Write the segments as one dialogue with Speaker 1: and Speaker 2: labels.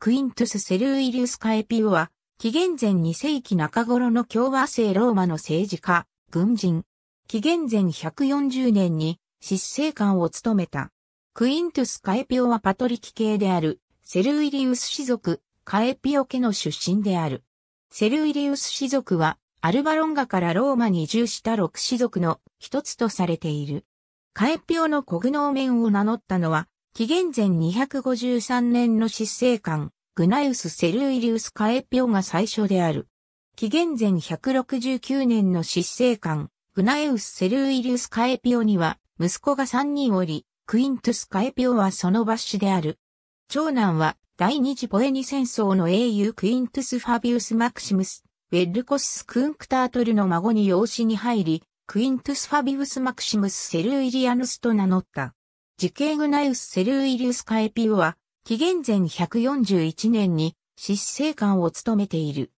Speaker 1: クイントゥス・セルイリウス・カエピウは、紀元前2世紀中頃の共和制ローマの政治家、軍人。紀元前140年に執政官を務めた。クイントゥス・カエピオはパトリキ系である、セルイリウス氏族、カエピオ家の出身である。セルイリウス氏族は、アルバロンガからローマに移住した6氏族の一つとされている。カエピオのコグノーメンを名乗ったのは、紀元前253年の執政官、グナイウス・セルイリウス・カエピオが最初である。紀元前169年の執政官、グナイウス・セルイリウス・カエピオには、息子が3人おり、クイントゥス・カエピオはその抜所である。長男は、第二次ポエニ戦争の英雄クイントゥス・ファビウス・マクシムス、ウェルコス・クンクタートルの孫に養子に入り、クイントゥス・ファビウス・マクシムス・セルイリアヌスと名乗った。時系グナイウス・セルウイリウス・カエピウは、紀元前141年に執政官を務めている。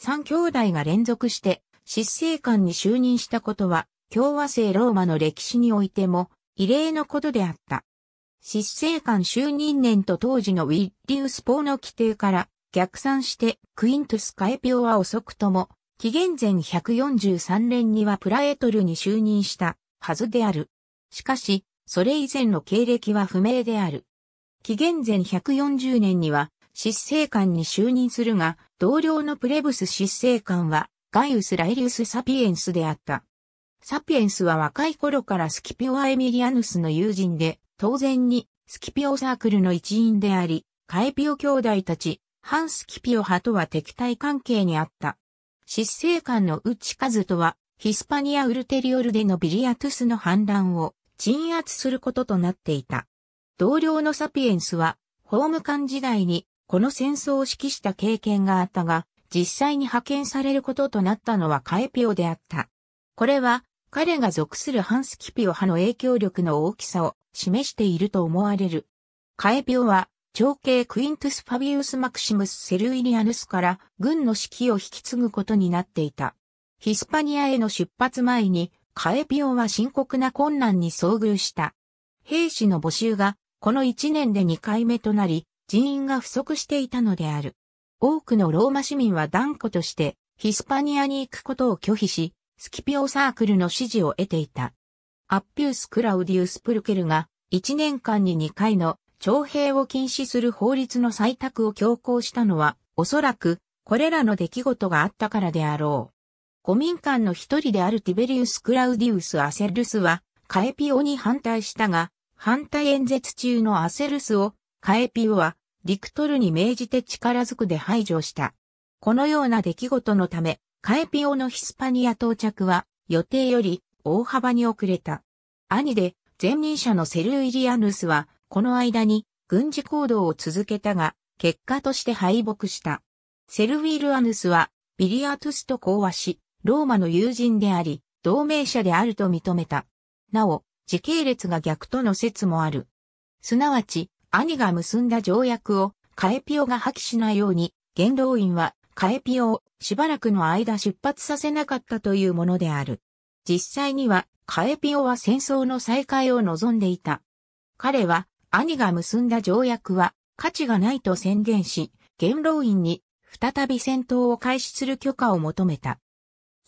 Speaker 1: 三兄弟が連続して執政官に就任したことは、共和制ローマの歴史においても異例のことであった。執政官就任年と当時のウィリウス・ポーの規定から逆算してクイントス・カエピオは遅くとも紀元前143年にはプラエトルに就任したはずである。しかし、それ以前の経歴は不明である。紀元前140年には、執政官に就任するが、同僚のプレブス執政官は、ガイウス・ライリウス・サピエンスであった。サピエンスは若い頃からスキピオア・エミリアヌスの友人で、当然にスキピオサークルの一員であり、カエピオ兄弟たち、反スキピオ派とは敵対関係にあった。執政官のウチカズとは、ヒスパニア・ウルテリオルでのビリアトゥスの反乱を鎮圧することとなっていた。同僚のサピエンスは、法務官時代にこの戦争を指揮した経験があったが、実際に派遣されることとなったのはカエピオであった。これは、彼が属するハンスキピオ派の影響力の大きさを示していると思われる。カエピオは、長兄クイントゥス・ファビウス・マクシムス・セルイリアヌスから軍の指揮を引き継ぐことになっていた。ヒスパニアへの出発前にカエピオは深刻な困難に遭遇した。兵士の募集がこの1年で2回目となり、人員が不足していたのである。多くのローマ市民は断固としてヒスパニアに行くことを拒否し、スキピオサークルの支持を得ていた。アッピウス・クラウディウス・プルケルが1年間に2回の徴兵を禁止する法律の採択を強行したのは、おそらくこれらの出来事があったからであろう。古民間の一人であるティベリウス・クラウディウス・アセルスは、カエピオに反対したが、反対演説中のアセルスを、カエピオは、リクトルに命じて力ずくで排除した。このような出来事のため、カエピオのヒスパニア到着は、予定より大幅に遅れた。兄で、前任者のセルウイリアヌスは、この間に軍事行動を続けたが、結果として敗北した。セルウィルアヌスは、ビリアトゥスと講和し、ローマの友人であり、同盟者であると認めた。なお、時系列が逆との説もある。すなわち、兄が結んだ条約をカエピオが破棄しないように、元老院はカエピオをしばらくの間出発させなかったというものである。実際にはカエピオは戦争の再開を望んでいた。彼は兄が結んだ条約は価値がないと宣言し、元老院に再び戦闘を開始する許可を求めた。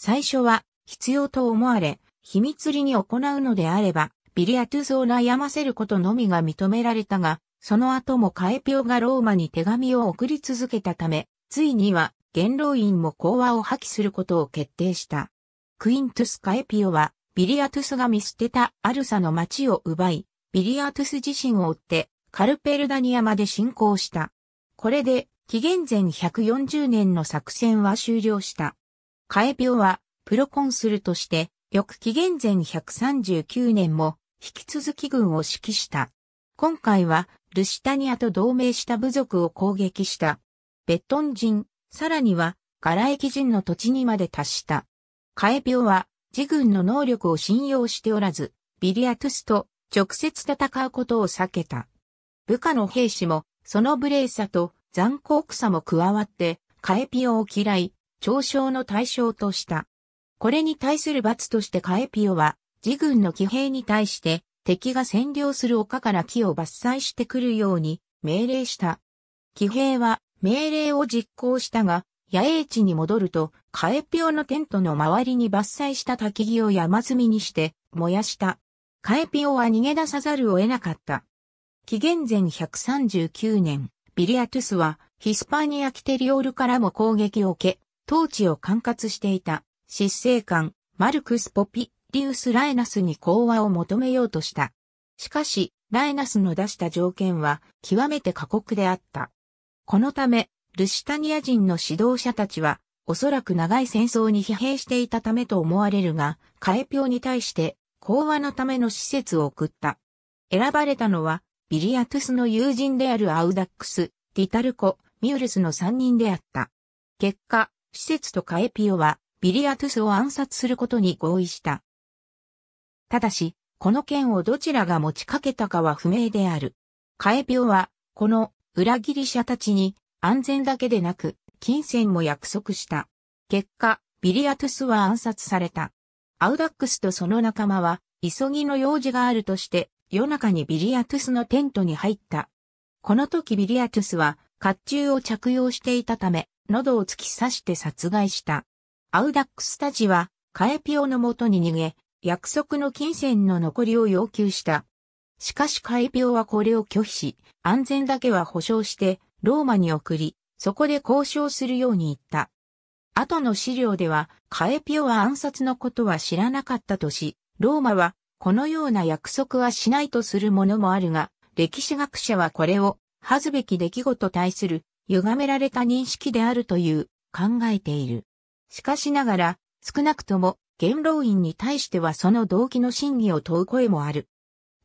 Speaker 1: 最初は必要と思われ、秘密裏に行うのであれば、ビリアトゥスを悩ませることのみが認められたが、その後もカエピオがローマに手紙を送り続けたため、ついには元老院も講和を破棄することを決定した。クイントゥス・カエピオは、ビリアトゥスが見捨てたアルサの町を奪い、ビリアトゥス自身を追って、カルペルダニアまで侵攻した。これで、紀元前140年の作戦は終了した。カエピオは、プロコンスルとして、翌紀元前139年も、引き続き軍を指揮した。今回は、ルシタニアと同盟した部族を攻撃した。ベットン人、さらには、ガラエキ人の土地にまで達した。カエピオは、自軍の能力を信用しておらず、ビリアトゥスと直接戦うことを避けた。部下の兵士も、その無礼さと残酷さも加わって、カエピオを嫌い、嘲笑の対象とした。これに対する罰としてカエピオは、自軍の騎兵に対して、敵が占領する丘から木を伐採してくるように命令した。騎兵は命令を実行したが、野営地に戻ると、カエピオのテントの周りに伐採した焚木を山積みにして燃やした。カエピオは逃げ出さざるを得なかった。紀元前139年、ビリアトゥスはヒスパニア・キテリオールからも攻撃を受け、統治を管轄していた執政官マルクス・ポピリウス・ライナスに講和を求めようとした。しかし、ライナスの出した条件は極めて過酷であった。このため、ルシタニア人の指導者たちは、おそらく長い戦争に疲弊していたためと思われるが、開票に対して講和のための施設を送った。選ばれたのは、ビリアトゥスの友人であるアウダックス、ディタルコ、ミュールスの3人であった。結果、施設とカエピオはビリアトゥスを暗殺することに合意した。ただし、この剣をどちらが持ちかけたかは不明である。カエピオは、この裏切り者たちに安全だけでなく、金銭も約束した。結果、ビリアトゥスは暗殺された。アウダックスとその仲間は、急ぎの用事があるとして、夜中にビリアトゥスのテントに入った。この時ビリアトゥスは、甲冑を着用していたため、喉を突き刺して殺害した。アウダックスたちは、カエピオのもとに逃げ、約束の金銭の残りを要求した。しかしカエピオはこれを拒否し、安全だけは保証して、ローマに送り、そこで交渉するように言った。後の資料では、カエピオは暗殺のことは知らなかったとし、ローマは、このような約束はしないとするものもあるが、歴史学者はこれを、恥ずべき出来事対する歪められた認識であるという考えている。しかしながら、少なくとも元老院に対してはその動機の真偽を問う声もある。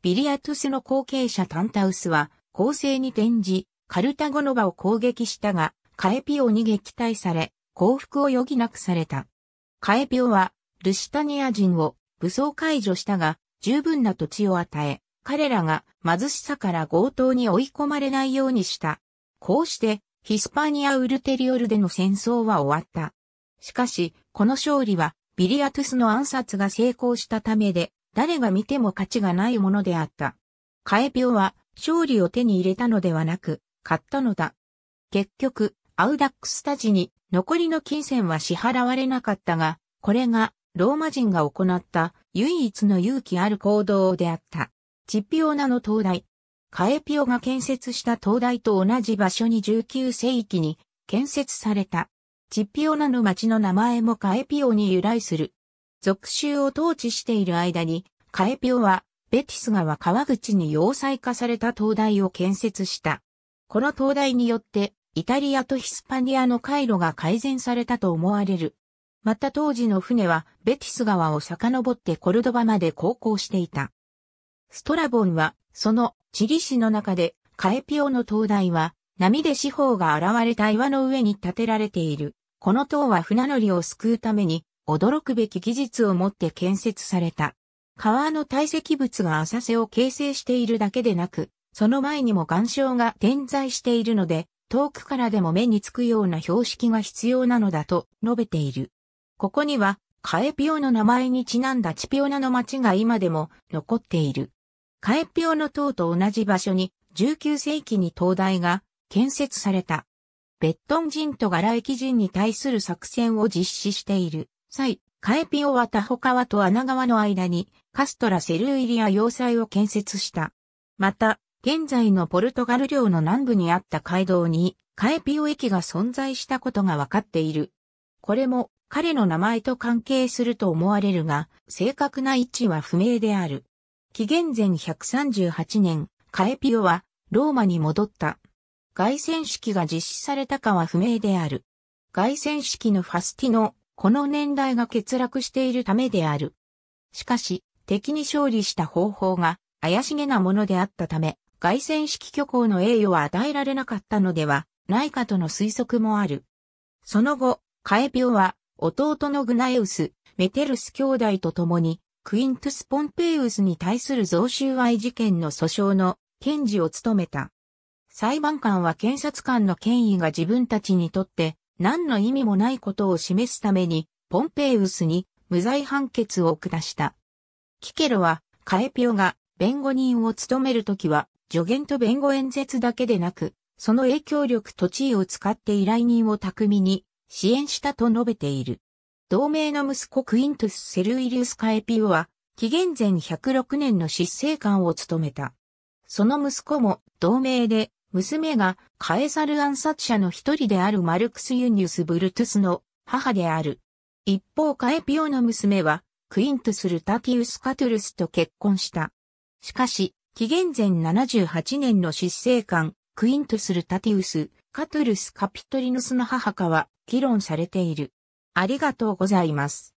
Speaker 1: ビリアトゥスの後継者タンタウスは攻勢に転じ、カルタゴノバを攻撃したが、カエピオに撃退され、降伏を余儀なくされた。カエピオは、ルシタニア人を武装解除したが、十分な土地を与え、彼らが貧しさから強盗に追い込まれないようにした。こうして、ヒスパニア・ウルテリオルでの戦争は終わった。しかし、この勝利は、ビリアトゥスの暗殺が成功したためで、誰が見ても価値がないものであった。カエピオは、勝利を手に入れたのではなく、買ったのだ。結局、アウダックスたちに残りの金銭は支払われなかったが、これがローマ人が行った唯一の勇気ある行動であった。チッピオナの灯台、カエピオが建設した灯台と同じ場所に19世紀に建設された。チッピオナの町の名前もカエピオに由来する。属州を統治している間に、カエピオは、ベティス川川口に要塞化された灯台を建設した。この灯台によって、イタリアとヒスパニアの回路が改善されたと思われる。また当時の船は、ベティス川を遡ってコルドバまで航行していた。ストラボンは、そのチリ市の中でカエピオの灯台は波で四方が現れた岩の上に建てられている。この塔は船乗りを救うために驚くべき技術を持って建設された。川の堆積物が浅瀬を形成しているだけでなく、その前にも岩礁が点在しているので、遠くからでも目につくような標識が必要なのだと述べている。ここには、カエピオの名前にちなんだチピオナの町が今でも残っている。カエピオの塔と同じ場所に19世紀に灯台が建設された。ベットン人とガラ駅人に対する作戦を実施している際、カエピオはタホ川と穴川の間にカストラセルイリア要塞を建設した。また、現在のポルトガル領の南部にあった街道にカエピオ駅が存在したことがわかっている。これも彼の名前と関係すると思われるが、正確な位置は不明である。紀元前138年、カエピオはローマに戻った。凱旋式が実施されたかは不明である。凱旋式のファスティの、この年代が欠落しているためである。しかし、敵に勝利した方法が怪しげなものであったため、凱旋式虚構の栄誉は与えられなかったのではないかとの推測もある。その後、カエピオは弟のグナエウス、メテルス兄弟と共にクイントス・ポンペイウスに対する贈収賄事件の訴訟の検事を務めた。裁判官は検察官の権威が自分たちにとって何の意味もないことを示すために、ポンペイウスに無罪判決を下した。キケロは、カエピオが弁護人を務めるときは、助言と弁護演説だけでなく、その影響力と地位を使って依頼人を巧みに支援したと述べている。同盟の息子クイントス・セルイリウス・カエピオは、紀元前106年の執政官を務めた。その息子も同盟で、娘がカエサル暗殺者の一人であるマルクス・ユニウス・ブルトゥスの母である。一方カエピオの娘は、クイントス・ルタティウス・カトゥルスと結婚した。しかし、紀元前78年の執政官、クイントス・ルタティウス、カトゥルス・カピトリヌスの母かは議論されている。ありがとうございます。